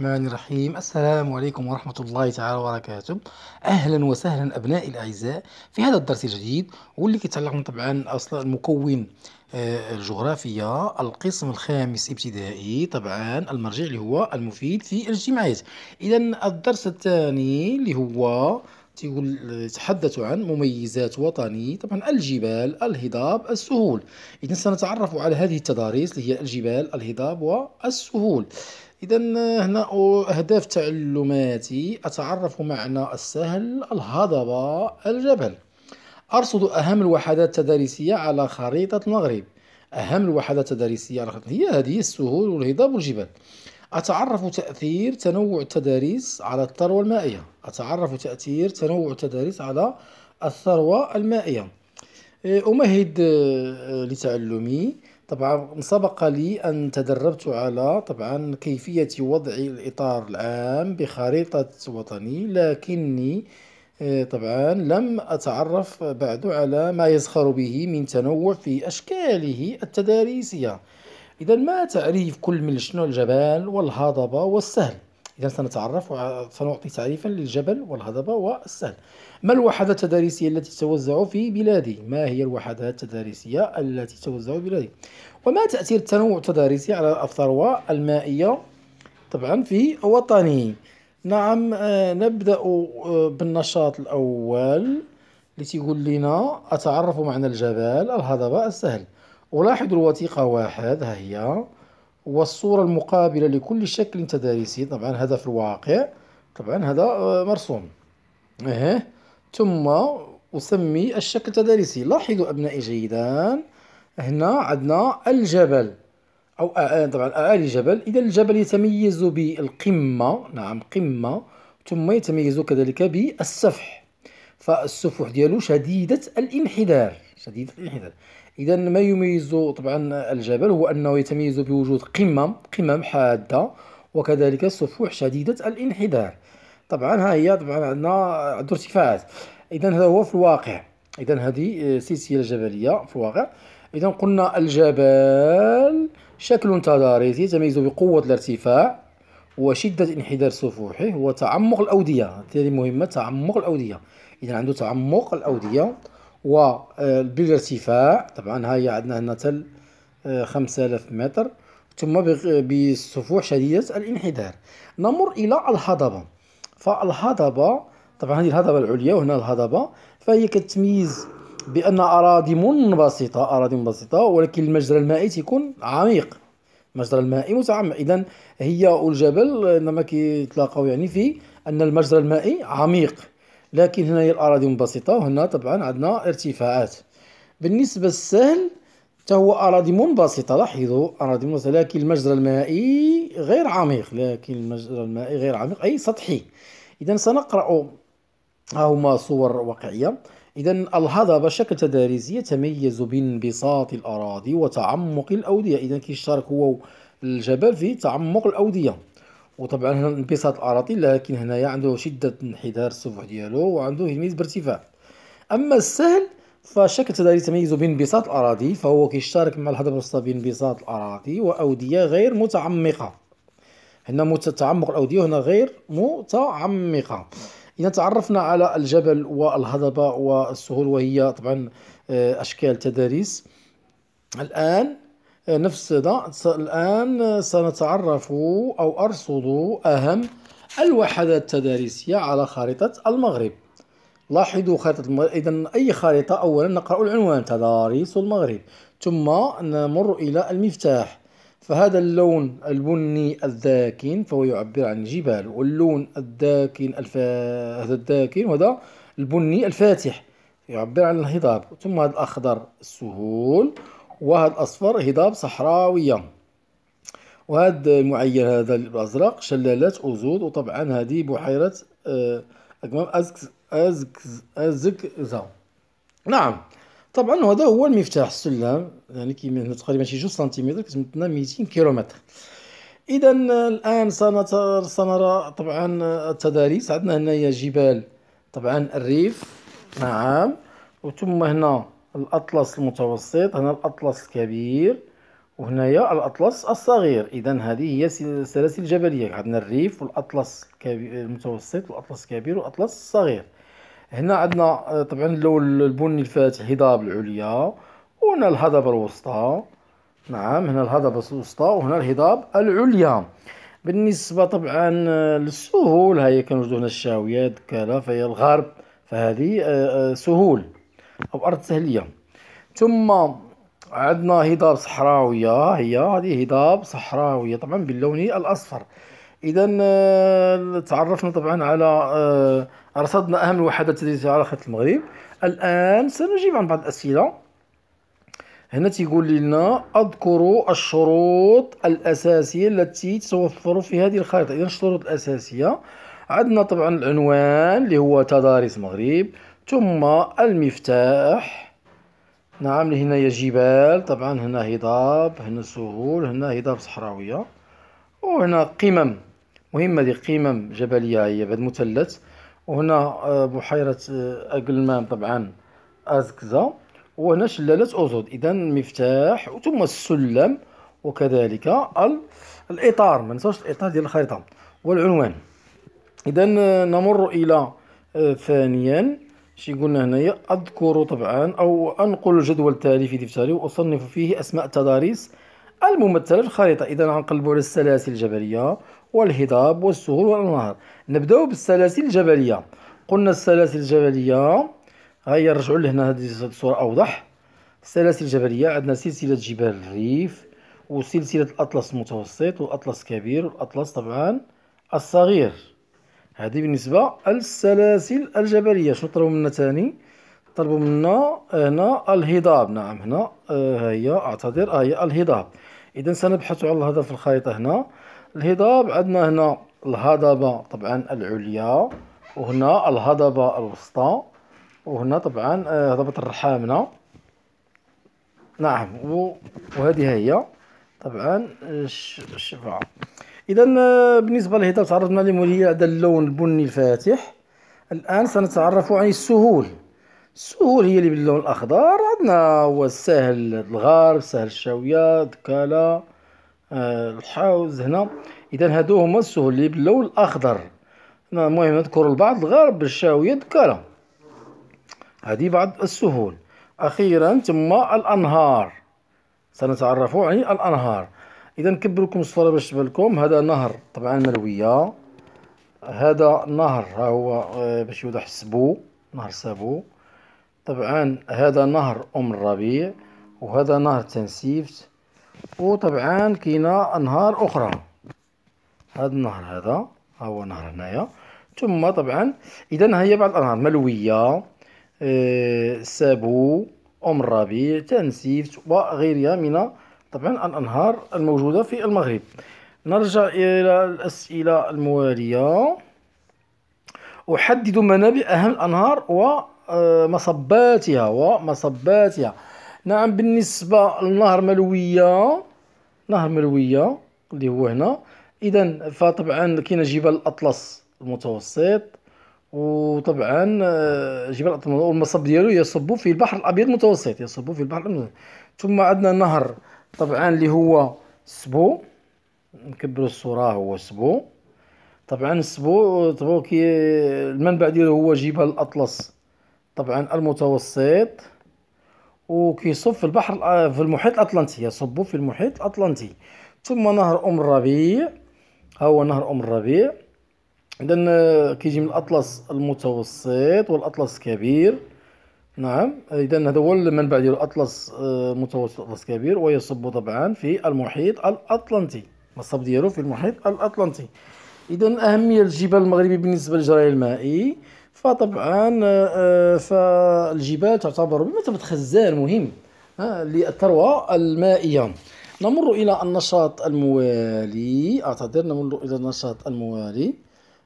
الرحمن الرحيم السلام عليكم ورحمة الله تعالى وبركاته أهلا وسهلا أبنائي الأعزاء في هذا الدرس الجديد واللي كيتعلق طبعا أصلا المكون آه، الجغرافية القسم الخامس ابتدائي طبعا المرجع اللي هو المفيد في الاجتماعات إذا الدرس الثاني اللي هو يتحدث عن مميزات وطني طبعا الجبال الهضاب السهول إذا سنتعرف على هذه التضاريس اللي هي الجبال الهضاب والسهول اذا هنا اهداف تعلماتي اتعرف معنى السهل الهضبه الجبل ارصد اهم الوحدات التدريسيه على خريطه المغرب اهم الوحدات التدريسيه على خريطة هي هذه السهول والهضاب والجبال أتعرف تأثير تنوع التدريس على الثروة المائية أتعرف تأثير تنوع التدريس على الثروة المائية أمهد آه، لتعلمي طبعا سبق لي أن تدربت على طبعا كيفية وضع الإطار العام بخريطة وطني لكني آه، طبعا لم أتعرف بعد على ما يزخر به من تنوع في أشكاله التداريسية إذا ما تعريف كل من شنو الجبال والهضبة والسهل إذا سنتعرف وسنعطي تعريفا للجبل والهضبة والسهل ما الوحدات التدريسية التي توزع في بلادي؟ ما هي الوحدات التدريسية التي توزع في بلادي؟ وما تأثير التنوع التداريسي على الثروة المائية طبعا في وطني؟ نعم آه، نبدأ آه، بالنشاط الأول اللي تيقول لنا أتعرف معنى الجبال الهضبة السهل ألاحظ الوثيقة واحد ها هي والصورة المقابلة لكل شكل تداريسي طبعا هذا في الواقع طبعا هذا آه، مرسوم اه ثم أسمي الشكل التداريسي لاحظوا أبنائي جيدا هنا عندنا الجبل أو آه، آه، طبعا أعالي جبل إذا الجبل يتميز بالقمة نعم قمة ثم يتميز كذلك بالسفح فالسفح ديالو شديدة الانحدار شديد الانحدار اذا ما يميز طبعا الجبل هو انه يتميز بوجود قمم قمم حاده وكذلك سفوح شديده الانحدار طبعا ها هي طبعا عندنا عنده ارتفاعات اذا هذا هو في الواقع اذا هذه آه، سلسله جبليه في الواقع اذا قلنا الجبل شكل تضاريسي يتميز بقوه الارتفاع وشده انحدار سفوحه وتعمق الاوديه هذه مهمه تعمق الاوديه اذا عنده تعمق الاوديه وبالارتفاع آه، طبعا هاي عندنا هنا تل 5000 آه، متر ثم بالسفوح شديدة الانحدار نمر إلى الهضبة فالهضبة طبعا هذه الهضبة العليا وهنا الهضبة فهي كتميز بأن أراضي منبسطة أراضي منبسطة ولكن المجرى المائي تيكون عميق المجرى المائي متعمق إذا هي والجبل إنما كيتلاقاو يعني في أن المجرى المائي عميق لكن هنا هي الأراضي منبسطة وهنا طبعا عندنا ارتفاعات بالنسبة للسهل هو أراضي منبسطة لاحظوا أراضي منبسطة لكن المجرى المائي غير عميق لكن المجرى المائي غير عميق أي سطحي إذا سنقرأ هما صور واقعية إذا الهضبة شكل تداريسية يتميز بانبساط الأراضي وتعمق الأودية إذا كيشترك هو الجبل في تعمق الأودية وطبعا هنا انبساط الاراضي لكن هنايا عنده شده انحدار السفح ديالو وعنده يميز بارتفاع اما السهل تداري تميز بين بانبساط الاراضي فهو كيشترك مع الهضبه الوسطى بانبساط الاراضي واوديه غير متعمقه هنا متعمق الاوديه وهنا غير متعمقه إذا تعرفنا على الجبل والهضبة والسهول وهي طبعا آه، أشكال تداريس الآن نفس ده الآن سنتعرف أو أرصد أهم الوحدات التدارسية على خريطة المغرب لاحظوا خريطة المغرب إذا أي خريطة أولا نقرأ العنوان تضاريس المغرب ثم نمر إلى المفتاح فهذا اللون البني الداكن فهو يعبر عن الجبال واللون الداكن الفا... هذا الداكن وهذا البني الفاتح يعبر عن الهضاب ثم هذا الأخضر السهول وهذا الاصفر هضاب صحراوية وهذا المعين هذا الأزرق شلالات أوزود وطبعا هذه بحيرة آه، أقمام ازك أزكز أزكزا نعم طبعا هذا هو المفتاح السلم يعني كي من تقريبا شي جوج سنتيمتر كتمتنا 200 كيلومتر اذا الان سنرى طبعا التضاريس عندنا هنايا جبال طبعا الريف نعم وثم هنا الأطلس المتوسط هنا الأطلس الكبير وهنايا الأطلس الصغير إذا هذه هي السلاسل الجبلية عندنا الريف والأطلس المتوسط والأطلس الكبير والأطلس الصغير هنا عندنا آه، طبعا اللون البني الفاتح هضاب العليا وهنا الهضبة الوسطى نعم هنا الهضبة الوسطى وهنا الهضاب العليا بالنسبة طبعا آه، للسهول هي كنوجدو هنا الشاوية الدكالة فهي الغرب فهذه آه، سهول او ارض سهليه ثم عندنا هضاب صحراويه هي هذه هضاب صحراويه طبعا باللون الاصفر اذا آه، تعرفنا طبعا على آه، رصدنا اهم الوحدات التي على خط المغرب الان سنجيب عن بعض الاسئله هنا تيقول لنا اذكروا الشروط الاساسيه التي تتوفر في هذه الخريطه اذا الشروط الاساسيه عندنا طبعا العنوان اللي هو تضاريس مغرب ثم المفتاح نعم لهنايا جبال طبعا هنا هضاب هنا سهول هنا هضاب صحراوية وهنا قمم مهمة دي قمم جبلية هي بعد مثلث وهنا آه، بحيرة آه، أقلمان طبعا أزكزة وهنا شلالة أوزود إذا مفتاح ثم السلم وكذلك الإطار ما ننساوش الإطار ديال الخريطة والعنوان إذا آه، نمر إلى ثانيا شي قلنا هنايا أذكر طبعا أو أنقل الجدول التالي في دفتري وأصنف فيه أسماء التضاريس الممثلة في الخريطة إذا غنقلبوا على السلاسل الجبلية والهضاب والسهول والأنهار نبداو بالسلاسل الجبلية قلنا السلاسل الجبلية هيا نرجعوا لهنا هذه الصورة أوضح السلاسل الجبلية عندنا سلسلة جبال الريف وسلسلة الأطلس المتوسط والأطلس الكبير والأطلس طبعا الصغير هذه بالنسبه للسلاسل الجبليه شنو طلبوا منا ثاني طلبوا منا هنا الهضاب نعم هنا آه، ها هي اعتذر ها هي الهضاب اذا سنبحث على الهضاب في الخريطه هنا الهضاب عندنا هنا الهضبه طبعا العليا وهنا الهضبه الوسطى وهنا طبعا آه، هضبه الرحامنه نعم وهذه هي طبعا الشفاعه اذا آه، بالنسبه للهضاب تعرفنا لهم وهي هذا اللون البني الفاتح الان سنتعرف عن السهول السهول هي اللي باللون الاخضر عندنا هو السهل الغرب سهل الشاويه دكالا آه، الحوز هنا اذا هادو هما السهول اللي باللون الاخضر المهم نذكر البعض الغرب الشاويه دكالا هذه بعض السهول اخيرا تم الانهار سنتعرف عن الانهار اذا نكبر لكم الصوره باش تبان لكم هذا نهر طبعا مرويه هذا نهر ها هو آه، باش يوضح السبو نهر سابو طبعا هذا نهر ام الربيع وهذا نهر تنسيفت وطبعا كاينه انهار اخرى هذا النهر هذا ها هو نهر هنايا ثم طبعا اذا هي بعض الانهار ملويه آه، سابو ام الربيع تنسيفت وغيرها من طبعا الأنهار الموجودة في المغرب نرجع إلى الأسئلة الموالية أحدد منابع أهم الأنهار ومصباتها ومصباتها نعم بالنسبة لنهر ملوية نهر ملوية اللي هو هنا إذا فطبعا كاين جبال الأطلس المتوسط وطبعا آه، جبال الأطلس والمصب ديالو يصب في البحر الأبيض المتوسط يصب في البحر الأبيض ثم عندنا نهر طبعا اللي هو سبو نكبر الصورة هو سبو طبعا سبو طبعا كي المنبع ديالو هو جبال الأطلس طبعا المتوسط وكيصب في البحر في المحيط الأطلنطي يصب في المحيط الأطلنطي ثم نهر أم الربيع ها هو نهر أم الربيع إذا آه، كيجي من الأطلس المتوسط والأطلس الكبير نعم إذا هذا هو المنبع ديال الأطلس آه، متوسط أطلس كبير ويصب طبعا في المحيط الأطلنطي مصب ديالو في المحيط الأطلنطي إذا أهمية الجبال المغربية بالنسبة للجري المائي فطبعا آه، آه، فالجبال تعتبر بمثابة خزان مهم للثروة المائية نمر إلى النشاط الموالي أعتذر نمر إلى النشاط الموالي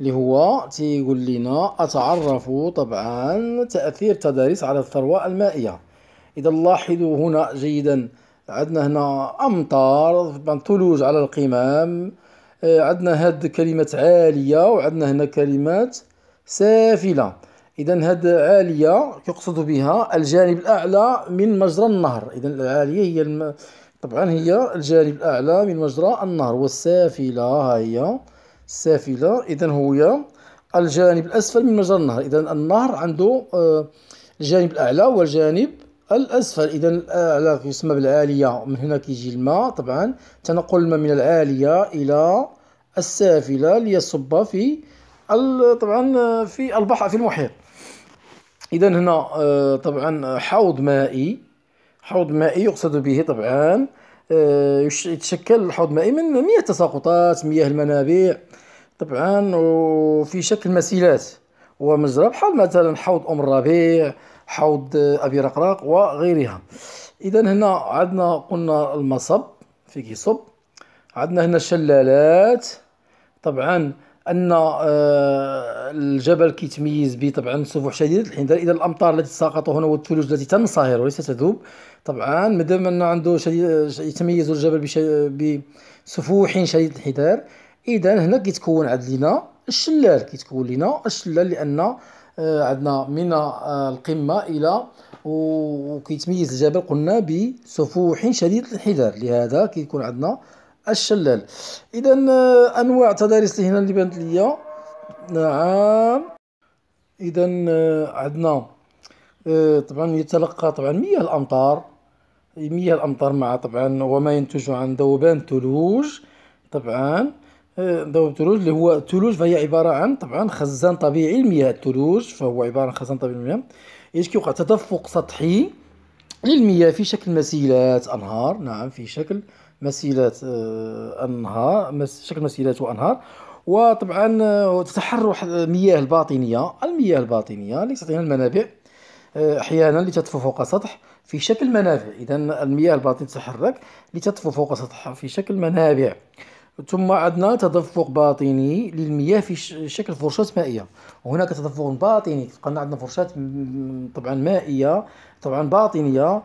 اللي هو تيقول لنا أتعرف طبعا تأثير التضاريس على الثروة المائية إذا لاحظوا هنا جيدا عندنا هنا أمطار ثلوج على القمام آه، عندنا هاد كلمات عالية وعندنا هنا كلمات سافلة إذا هاد عالية يقصد بها الجانب الأعلى من مجرى النهر إذا العالية هي الم... طبعا هي الجانب الأعلى من مجرى النهر والسافلة ها هي السافلة إذا هو الجانب الأسفل من مجرى النهر إذا النهر عنده آه، الجانب الأعلى والجانب الأسفل إذا الأعلى آه، يسمى بالعالية من هنا كيجي الماء طبعا تنقل الماء من العالية إلى السافلة ليصب في طبعا في البحر في المحيط إذا هنا آه، طبعا حوض مائي حوض مائي يقصد به طبعا آه، يتشكل الحوض مائي من مياه تساقطات مياه المنابع طبعا وفي شكل مسيلات ومجرى بحال مثلا حوض ام الربيع حوض آه، ابي رقراق وغيرها اذا هنا عندنا قلنا المصب في كيصب عندنا هنا الشلالات طبعا ان آه، الجبل كيتميز به طبعا سفوح شديده الحين اذا الامطار التي تساقط هنا والثلوج التي تنصهر وليس تذوب طبعا مادام ان عنده شديد آه، يتميز الجبل بسفوح شديده الانحدار اذا هنا كيتكون عندنا لنا الشلال كيتكون لنا الشلال لان آه، عندنا من القمه الى وكيتميز الجبل قلنا بسفوح شديده الانحدار لهذا كيكون عندنا الشلال اذا آه، انواع تضاريس هنا اللي بانت ليا نعم اذا آه، عندنا آه، طبعا يتلقى طبعا مياه الامطار مياه الامطار مع طبعا وما ينتج عن ذوبان الثلوج طبعا ذوب الثلوج اللي هو الثلوج فهي عباره عن طبعا خزان طبيعي المياه الثلوج فهو عباره عن خزان طبيعي للمياه ايش كيوقع تدفق سطحي للمياه في شكل مسيلات انهار نعم في شكل مسيلات آه، انهار شكل مسيلات وانهار وطبعا آه، تتحرر المياه الباطنيه المياه الباطنيه اللي تعطينا المنابع آه، احيانا لتطفو فوق سطح في شكل منابع اذا المياه الباطنيه تتحرك لتطفو فوق سطح في شكل منابع ثم عندنا تدفق باطني للمياه في شكل فرشات مائيه وهناك تدفق باطني قلنا عندنا فرشات طبعا مائيه طبعا باطنيه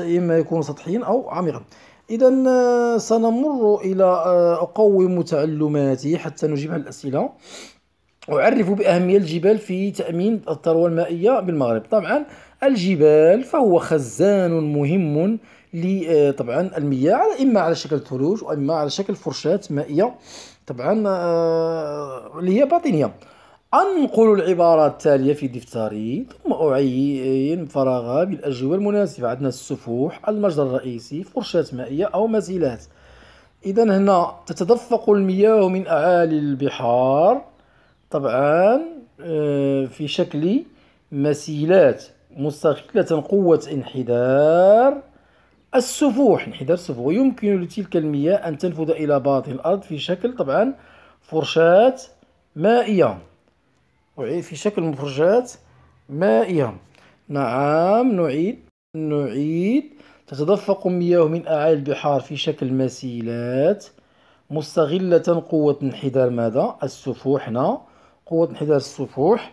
اما يكون سطحيا او عميقا إذا آه، سنمر إلى آه، أقوم تعلماتي حتى نجيب على الأسئلة أعرف بأهمية الجبال في تأمين الثروة المائية بالمغرب طبعا الجبال فهو خزان مهم لطبعا آه، المياه على إما على شكل ثلوج وإما على شكل فرشات مائية طبعا اللي هي باطنية أنقل العبارة التالية في دفتري ثم أعين فراغها بالأجوبة المناسبة عندنا السفوح المجرى الرئيسي فرشاة مائية أو مسيلات إذا هنا تتدفق المياه من أعالي البحار طبعا آه، في شكل مسيلات مستقلة قوة انحدار السفوح انحدار السفوح ويمكن لتلك المياه أن تنفذ إلى باطن الأرض في شكل طبعا فرشاة مائية في شكل مفرجات مائية نعم نعيد نعيد تتدفق مياه من أعالي البحار في شكل مسيلات مستغلة قوة انحدار ماذا؟ السفوح هنا قوة انحدار السفوح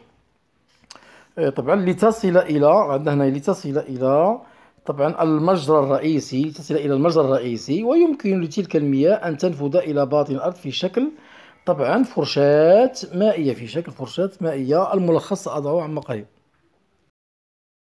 إيه، طبعا لتصل إلى عندنا هنا لتصل إلى طبعا المجرى الرئيسي لتصل إلى المجرى الرئيسي ويمكن لتلك المياه أن تنفذ إلى باطن الأرض في شكل طبعا فرشاة مائية في شكل فرشاة مائية الملخص سأضعه عما قريب